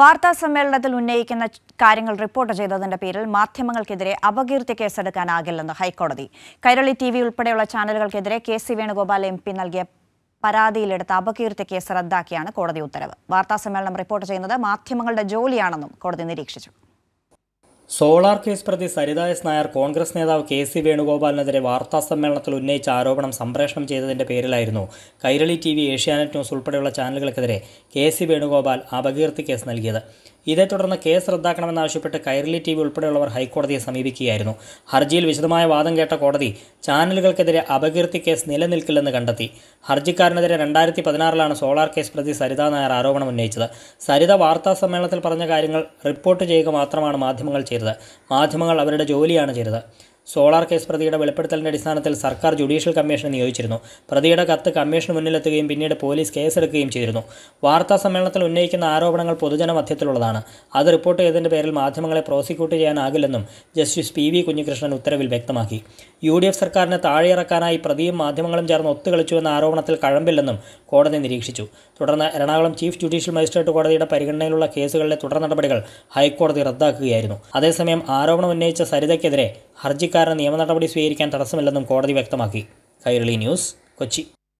വാർത്താ സമ്മേളനത്തിൽ ഉന്നയിക്കുന്ന കാര്യങ്ങൾ റിപ്പോർട്ട് ചെയ്തതിന്റെ പേരിൽ മാധ്യമങ്ങൾക്കെതിരെ അപകീർത്തി കേസെടുക്കാനാകില്ലെന്ന് ഹൈക്കോടതി കൈരളി ടി വി ഉൾപ്പെടെയുള്ള ചാനലുകൾക്കെതിരെ K C Venugopal M P നൽകിയ പരാതിയിലെടുത്ത അപകീർത്തി കേസ് റദ്ദാക്കിയാണ് കോടതി ഉത്തരവ് വാർത്താ സമ്മേളനം റിപ്പോർട്ട് ചെയ്യുന്നത് മാധ്യമങ്ങളുടെ ജോലിയാണെന്നും കോടതി നിരീക്ഷിച്ചു സോളാർ കേസ് പ്രതി സരിത നായർ കോൺഗ്രസ് നേതാവ് കെ സി വേണുഗോപാലിനെതിരെ വാർത്താ സമ്മേളനത്തിൽ ഉന്നയിച്ച ആരോപണം സംപ്രേഷണം ചെയ്തതിന്റെ പേരിലായിരുന്നു Kairali T V Asianet news ഉൾപ്പെടെയുള്ള ചാനലുകൾക്കെതിരെ കെ സി വേണുഗോപാൽ അപകീർത്തി കേസ് നൽകിയത് ഇതേ തുടർന്ന് കേസ് റദ്ദാക്കണമെന്നാവശ്യപ്പെട്ട് കൈരളി ടി വി ഉൾപ്പെടെയുള്ളവർ ഹൈക്കോടതിയെ സമീപിക്കുകയായിരുന്നു ഹർജിയിൽ വിശദമായ വാദം കേട്ട കോടതി ചാനലുകൾക്കെതിരെ അപകീർത്തി കേസ് നിലനിൽക്കില്ലെന്ന് കണ്ടെത്തി ഹർജിക്കാരനെതിരെ രണ്ടായിരത്തി പതിനാറിലാണ് സോളാർ കേസ് പ്രതി സരിത നായർ ആരോപണം ഉന്നയിച്ചത് സരിത വാർത്താ സമ്മേളനത്തിൽ പറഞ്ഞ കാര്യങ്ങൾ റിപ്പോർട്ട് ചെയ്യുക മാത്രമാണ് മാധ്യമങ്ങൾ ചെയ്തത് മാധ്യമങ്ങൾ അവരുടെ ജോലിയാണ് ചെയ്തത് സോളാർ കേസ് പ്രതിയുടെ വെളിപ്പെടുത്തലിൻ്റെ അടിസ്ഥാനത്തിൽ സർക്കാർ ജുഡീഷ്യൽ കമ്മീഷനെ നിയോഗിച്ചിരുന്നു പ്രതിയുടെ കത്ത് കമ്മീഷന് മുന്നിലെത്തുകയും പിന്നീട് പോലീസ് കേസെടുക്കുകയും ചെയ്തിരുന്നു വാർത്താ സമ്മേളനത്തിൽ ഉന്നയിക്കുന്ന ആരോപണങ്ങൾ പൊതുജന മധ്യത്തിലുള്ളതാണ് അത് റിപ്പോർട്ട് ചെയ്തതിൻ്റെ പേരിൽ മാധ്യമങ്ങളെ പ്രോസിക്യൂട്ട് ചെയ്യാനാകില്ലെന്നും ജസ്റ്റിസ് പി വി കുഞ്ഞികൃഷ്ണൻ ഉത്തരവിൽ വ്യക്തമാക്കി യു ഡി എഫ് സർക്കാരിനെ താഴെയിറക്കാനായി പ്രതിയും മാധ്യമങ്ങളും ചേർന്ന് ഒത്തുകളിച്ചുവെന്ന ആരോപണത്തിൽ കഴമ്പില്ലെന്നും കോടതി നിരീക്ഷിച്ചു തുടർന്ന് എറണാകുളം ചീഫ് ജുഡീഷ്യൽ മജിസ്ട്രേറ്റ് കോടതിയുടെ പരിഗണനയിലുള്ള കേസുകളിലെ തുടർ നടപടികൾ ഹൈക്കോടതി റദ്ദാക്കുകയായിരുന്നു അതേസമയം ആരോപണം ഉന്നയിച്ച സരിതയ്ക്കെതിരെ ഹർജിക്കാരന് നിയമനടപടി സ്വീകരിക്കാൻ തടസ്സമില്ലെന്നും കോടതി വ്യക്തമാക്കി കൈരളി ന്യൂസ് കൊച്ചി